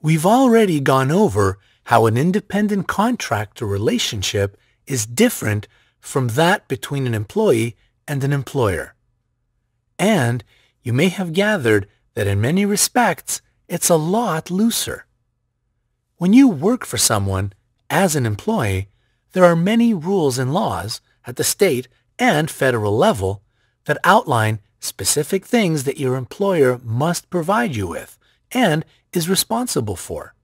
We've already gone over how an independent contractor relationship is different from that between an employee and an employer. And you may have gathered that in many respects, it's a lot looser. When you work for someone as an employee, there are many rules and laws at the state and federal level that outline specific things that your employer must provide you with and is responsible for.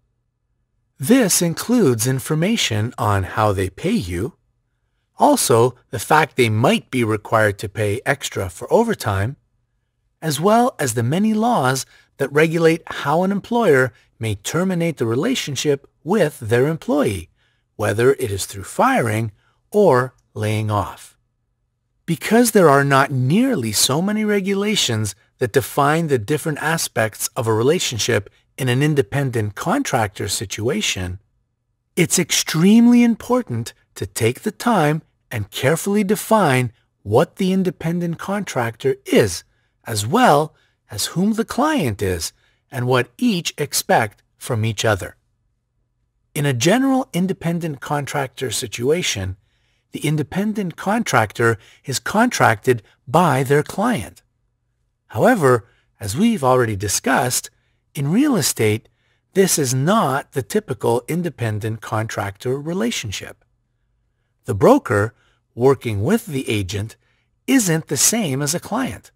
This includes information on how they pay you, also the fact they might be required to pay extra for overtime, as well as the many laws that regulate how an employer may terminate the relationship with their employee, whether it is through firing or laying off. Because there are not nearly so many regulations that define the different aspects of a relationship in an independent contractor situation, it's extremely important to take the time and carefully define what the independent contractor is, as well as whom the client is, and what each expect from each other. In a general independent contractor situation, the independent contractor is contracted by their client. However, as we've already discussed, in real estate, this is not the typical independent contractor relationship. The broker, working with the agent, isn't the same as a client,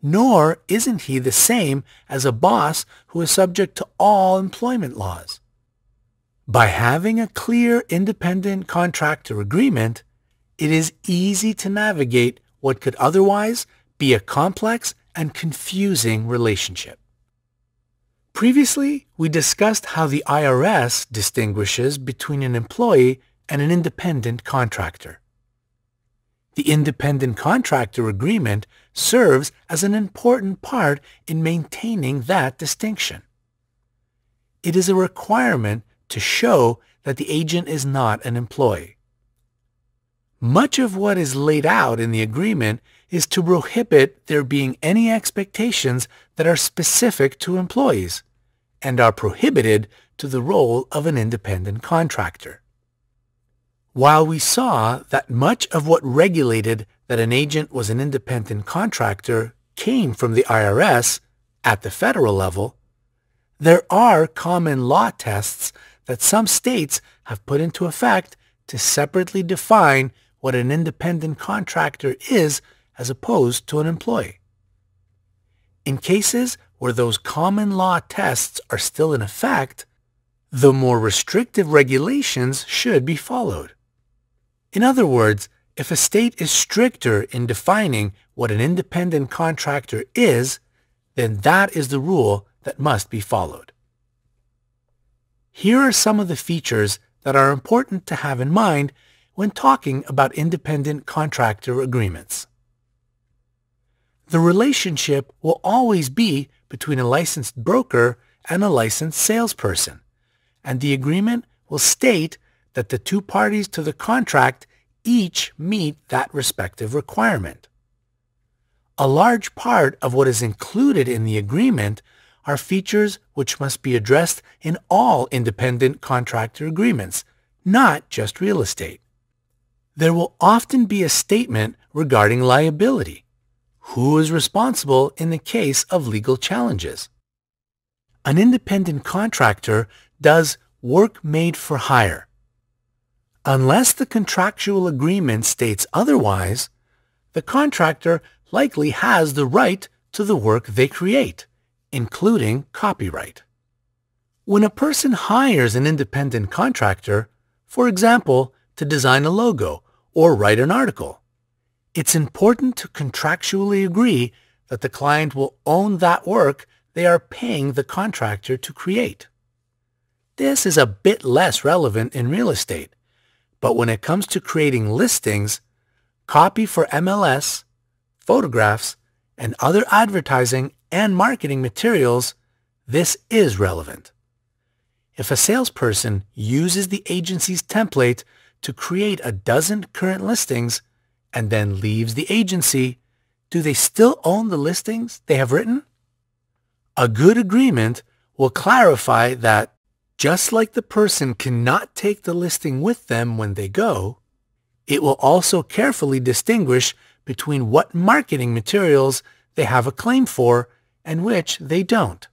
nor isn't he the same as a boss who is subject to all employment laws. By having a clear independent contractor agreement, it is easy to navigate what could otherwise be a complex and confusing relationship. Previously, we discussed how the IRS distinguishes between an employee and an independent contractor. The independent contractor agreement serves as an important part in maintaining that distinction. It is a requirement to show that the agent is not an employee. Much of what is laid out in the agreement is to prohibit there being any expectations that are specific to employees and are prohibited to the role of an independent contractor. While we saw that much of what regulated that an agent was an independent contractor came from the IRS at the federal level, there are common law tests that some states have put into effect to separately define what an independent contractor is as opposed to an employee. In cases where those common law tests are still in effect, the more restrictive regulations should be followed. In other words, if a state is stricter in defining what an independent contractor is, then that is the rule that must be followed. Here are some of the features that are important to have in mind when talking about independent contractor agreements the relationship will always be between a licensed broker and a licensed salesperson, and the agreement will state that the two parties to the contract each meet that respective requirement. A large part of what is included in the agreement are features which must be addressed in all independent contractor agreements, not just real estate. There will often be a statement regarding liability, who is responsible in the case of legal challenges. An independent contractor does work made for hire. Unless the contractual agreement states otherwise, the contractor likely has the right to the work they create, including copyright. When a person hires an independent contractor, for example, to design a logo or write an article, it's important to contractually agree that the client will own that work they are paying the contractor to create. This is a bit less relevant in real estate, but when it comes to creating listings, copy for MLS, photographs, and other advertising and marketing materials, this is relevant. If a salesperson uses the agency's template to create a dozen current listings, and then leaves the agency, do they still own the listings they have written? A good agreement will clarify that just like the person cannot take the listing with them when they go, it will also carefully distinguish between what marketing materials they have a claim for and which they don't.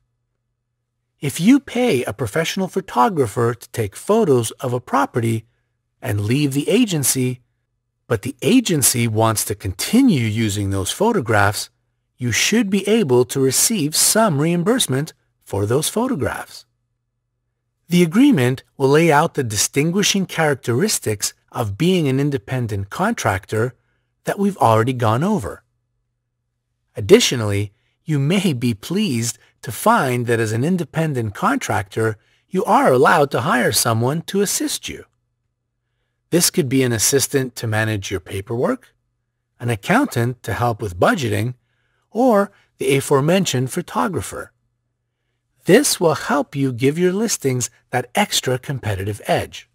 If you pay a professional photographer to take photos of a property and leave the agency, but the agency wants to continue using those photographs, you should be able to receive some reimbursement for those photographs. The agreement will lay out the distinguishing characteristics of being an independent contractor that we've already gone over. Additionally, you may be pleased to find that as an independent contractor, you are allowed to hire someone to assist you. This could be an assistant to manage your paperwork, an accountant to help with budgeting, or the aforementioned photographer. This will help you give your listings that extra competitive edge.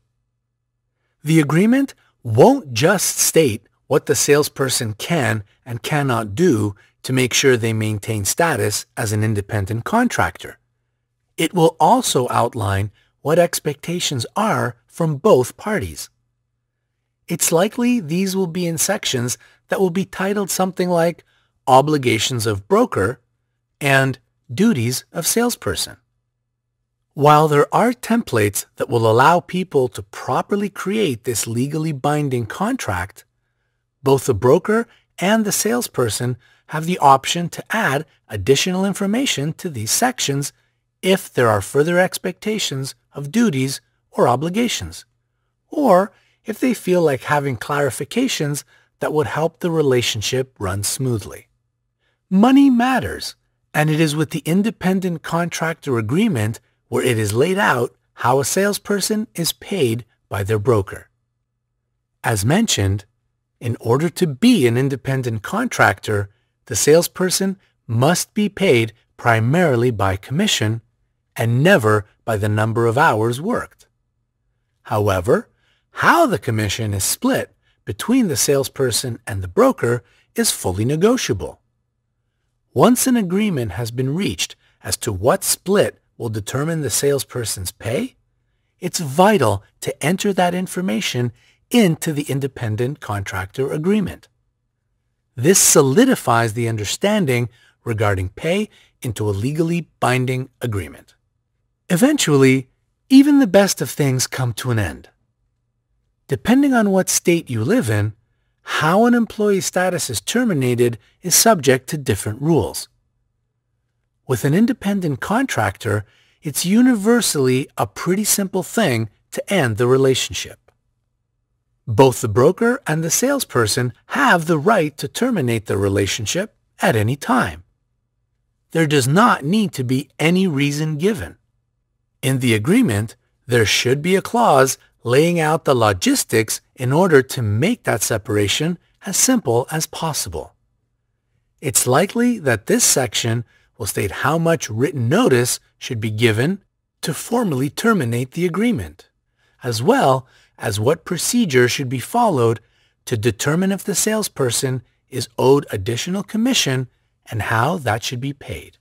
The agreement won't just state what the salesperson can and cannot do to make sure they maintain status as an independent contractor. It will also outline what expectations are from both parties. It's likely these will be in sections that will be titled something like Obligations of Broker and Duties of Salesperson. While there are templates that will allow people to properly create this legally binding contract, both the broker and the salesperson have the option to add additional information to these sections if there are further expectations of duties or obligations, or if they feel like having clarifications that would help the relationship run smoothly. Money matters, and it is with the independent contractor agreement where it is laid out how a salesperson is paid by their broker. As mentioned, in order to be an independent contractor, the salesperson must be paid primarily by commission and never by the number of hours worked. However, how the commission is split between the salesperson and the broker is fully negotiable. Once an agreement has been reached as to what split will determine the salesperson's pay, it's vital to enter that information into the independent contractor agreement. This solidifies the understanding regarding pay into a legally binding agreement. Eventually, even the best of things come to an end. Depending on what state you live in, how an employee's status is terminated is subject to different rules. With an independent contractor, it's universally a pretty simple thing to end the relationship. Both the broker and the salesperson have the right to terminate the relationship at any time. There does not need to be any reason given. In the agreement, there should be a clause laying out the logistics in order to make that separation as simple as possible. It's likely that this section will state how much written notice should be given to formally terminate the agreement, as well as what procedure should be followed to determine if the salesperson is owed additional commission and how that should be paid.